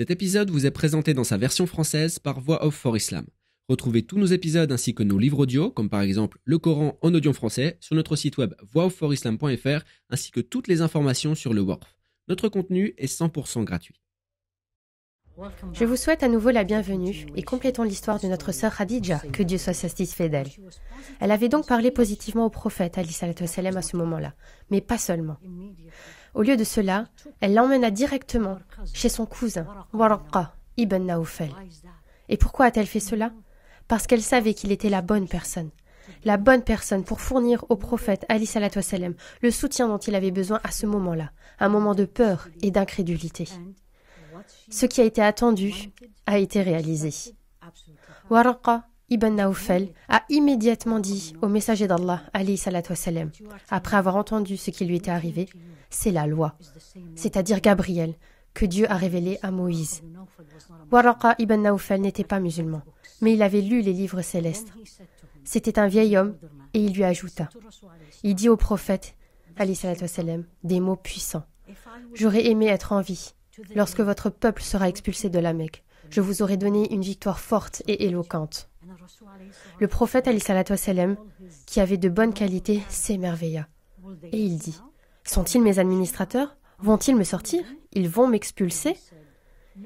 Cet épisode vous est présenté dans sa version française par Voix of for Islam. Retrouvez tous nos épisodes ainsi que nos livres audio, comme par exemple le Coran en audio français, sur notre site web voixofforislam.fr ainsi que toutes les informations sur le WORF. Notre contenu est 100% gratuit. Je vous souhaite à nouveau la bienvenue et complétons l'histoire de notre sœur Khadija, que Dieu soit satisfait d'elle. Elle avait donc parlé positivement au prophète à ce moment-là, mais pas seulement. Au lieu de cela, elle l'emmena directement chez son cousin, Waraqa ibn Naoufel. Et pourquoi a-t-elle fait cela Parce qu'elle savait qu'il était la bonne personne. La bonne personne pour fournir au prophète Ali le soutien dont il avait besoin à ce moment-là, un moment de peur et d'incrédulité. Ce qui a été attendu a été réalisé. Waraqa. Ibn Naoufel a immédiatement dit au messager d'Allah, Ali après avoir entendu ce qui lui était arrivé, c'est la loi, c'est-à-dire Gabriel, que Dieu a révélé à Moïse. Waraqa ibn Naoufel n'était pas musulman, mais il avait lu les livres célestes. C'était un vieil homme et il lui ajouta Il dit au prophète, sallam des mots puissants J'aurais aimé être en vie lorsque votre peuple sera expulsé de la Mecque. Je vous aurais donné une victoire forte et éloquente. Le prophète Ali qui avait de bonnes qualités, s'émerveilla. Et il dit Sont-ils mes administrateurs Vont-ils me sortir Ils vont m'expulser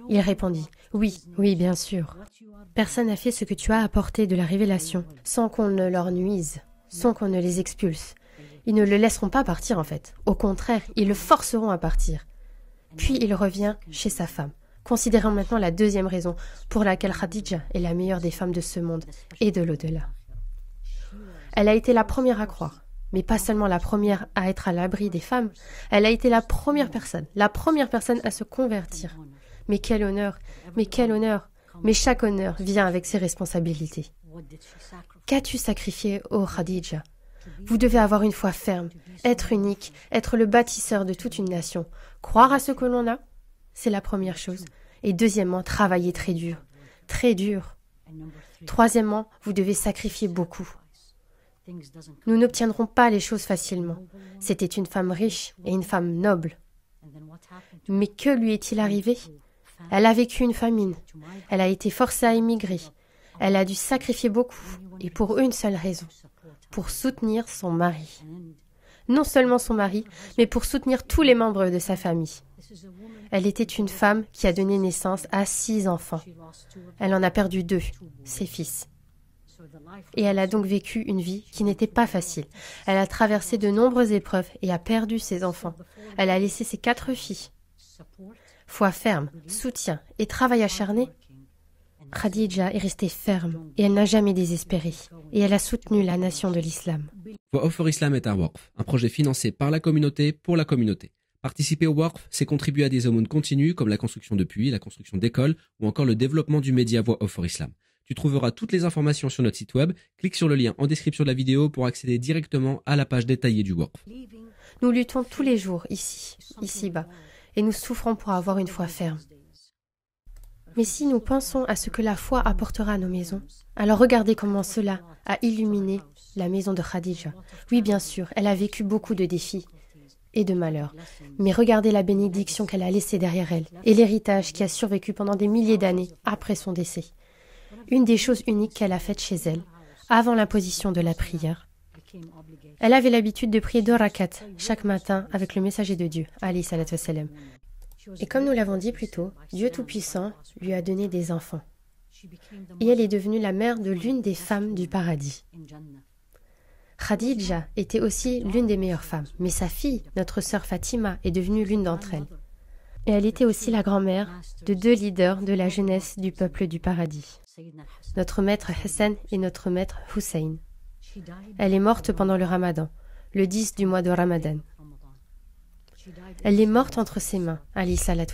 Il répondit Oui, oui, bien sûr. Personne n'a fait ce que tu as apporté de la révélation, sans qu'on ne leur nuise, sans qu'on ne les expulse. Ils ne le laisseront pas partir en fait. Au contraire, ils le forceront à partir. Puis il revient chez sa femme. Considérons maintenant la deuxième raison pour laquelle Khadija est la meilleure des femmes de ce monde et de l'au-delà. Elle a été la première à croire, mais pas seulement la première à être à l'abri des femmes, elle a été la première personne, la première personne à se convertir. Mais quel honneur, mais quel honneur, mais chaque honneur vient avec ses responsabilités. Qu'as-tu sacrifié, ô Khadija Vous devez avoir une foi ferme, être unique, être le bâtisseur de toute une nation, croire à ce que l'on a c'est la première chose. Et deuxièmement, travailler très dur. Très dur. Troisièmement, vous devez sacrifier beaucoup. Nous n'obtiendrons pas les choses facilement. C'était une femme riche et une femme noble. Mais que lui est-il arrivé Elle a vécu une famine. Elle a été forcée à émigrer. Elle a dû sacrifier beaucoup, et pour une seule raison, pour soutenir son mari. Non seulement son mari, mais pour soutenir tous les membres de sa famille. Elle était une femme qui a donné naissance à six enfants. Elle en a perdu deux, ses fils. Et elle a donc vécu une vie qui n'était pas facile. Elle a traversé de nombreuses épreuves et a perdu ses enfants. Elle a laissé ses quatre filles. Foi ferme, soutien et travail acharné. Khadija est restée ferme et elle n'a jamais désespéré. Et elle a soutenu la nation de l'islam. Voix Off Islam est un un projet financé par la communauté pour la communauté. Participer au WORF, c'est contribuer à des aumônes continues comme la construction de puits, la construction d'écoles ou encore le développement du média Voix Off for Islam. Tu trouveras toutes les informations sur notre site web. Clique sur le lien en description de la vidéo pour accéder directement à la page détaillée du WORF. Nous luttons tous les jours ici, ici-bas, et nous souffrons pour avoir une foi ferme. Mais si nous pensons à ce que la foi apportera à nos maisons, alors regardez comment cela a illuminé la maison de Khadija. Oui, bien sûr, elle a vécu beaucoup de défis, et de malheur. Mais regardez la bénédiction qu'elle a laissée derrière elle et l'héritage qui a survécu pendant des milliers d'années après son décès. Une des choses uniques qu'elle a faites chez elle, avant l'imposition de la prière, elle avait l'habitude de prier deux rakats chaque matin avec le messager de Dieu, Ali salam. Et comme nous l'avons dit plus tôt, Dieu Tout-Puissant lui a donné des enfants. Et elle est devenue la mère de l'une des femmes du paradis. Khadija était aussi l'une des meilleures femmes, mais sa fille, notre sœur Fatima, est devenue l'une d'entre elles. Et elle était aussi la grand-mère de deux leaders de la jeunesse du peuple du paradis, notre maître Hassan et notre maître Hussein. Elle est morte pendant le ramadan, le 10 du mois de ramadan. Elle est morte entre ses mains, Ali La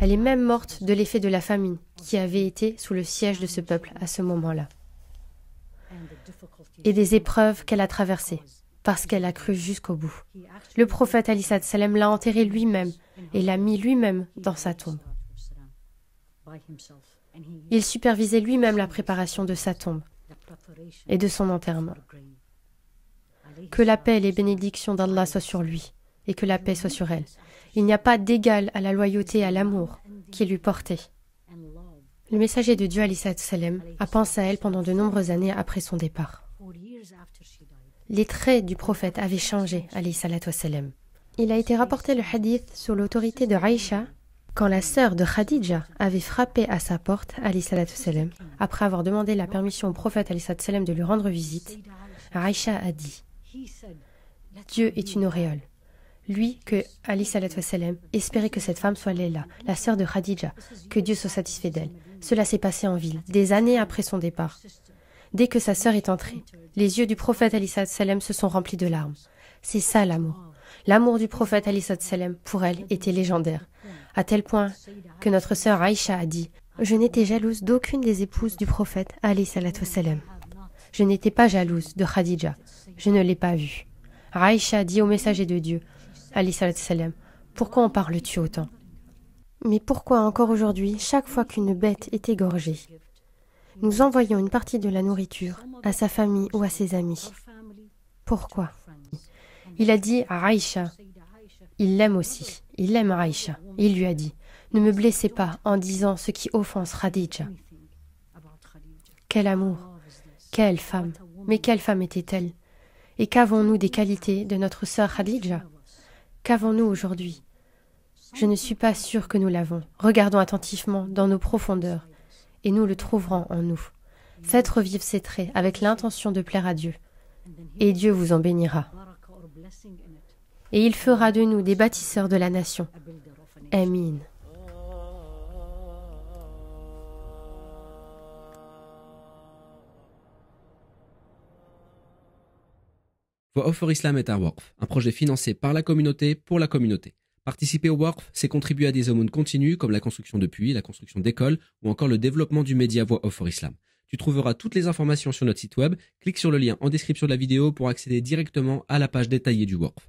Elle est même morte de l'effet de la famine qui avait été sous le siège de ce peuple à ce moment-là et des épreuves qu'elle a traversées, parce qu'elle a cru jusqu'au bout. Le prophète Ali Salem l'a enterré lui-même et l'a mis lui-même dans sa tombe. Il supervisait lui-même la préparation de sa tombe et de son enterrement. Que la paix et les bénédictions d'Allah soient sur lui et que la paix soit sur elle. Il n'y a pas d'égal à la loyauté et à l'amour qu'il lui portait. Le messager de Dieu, Ali Salem, a pensé à elle pendant de nombreuses années après son départ les traits du prophète avaient changé, alayhi Il a été rapporté le hadith sur l'autorité de Aïcha quand la sœur de Khadija avait frappé à sa porte, alayhi après avoir demandé la permission au prophète, alayhi de lui rendre visite, Aïcha a dit Dieu est une auréole. Lui que, alayhi salam, espérait que cette femme soit là, la sœur de Khadija, que Dieu soit satisfait d'elle. Cela s'est passé en ville, des années après son départ dès que sa sœur est entrée. Les yeux du prophète Ali salem se sont remplis de larmes. C'est ça l'amour. L'amour du prophète Ali salem pour elle était légendaire, à tel point que notre sœur Aïcha a dit Je n'étais jalouse d'aucune des épouses du prophète Ali salem. Je n'étais pas jalouse de Khadija. Je ne l'ai pas vue. Aïcha dit au messager de Dieu Ali salem Pourquoi en parles-tu autant mais pourquoi encore aujourd'hui, chaque fois qu'une bête est égorgée, nous envoyons une partie de la nourriture à sa famille ou à ses amis. Pourquoi Il a dit à Aïcha, il l'aime aussi, il aime Aïcha. Il lui a dit, ne me blessez pas en disant ce qui offense Khadija. Quel amour, quelle femme, mais quelle femme était-elle Et qu'avons-nous des qualités de notre sœur Khadija Qu'avons-nous aujourd'hui Je ne suis pas sûre que nous l'avons. Regardons attentivement dans nos profondeurs et nous le trouverons en nous. Faites revivre ces traits avec l'intention de plaire à Dieu, et Dieu vous en bénira. Et il fera de nous des bâtisseurs de la nation. Amin. Voix Islam un projet financé par la communauté pour la communauté. Participer au WORF, c'est contribuer à des aumônes continues comme la construction de puits, la construction d'écoles ou encore le développement du média voix off for Islam. Tu trouveras toutes les informations sur notre site web. Clique sur le lien en description de la vidéo pour accéder directement à la page détaillée du WORF.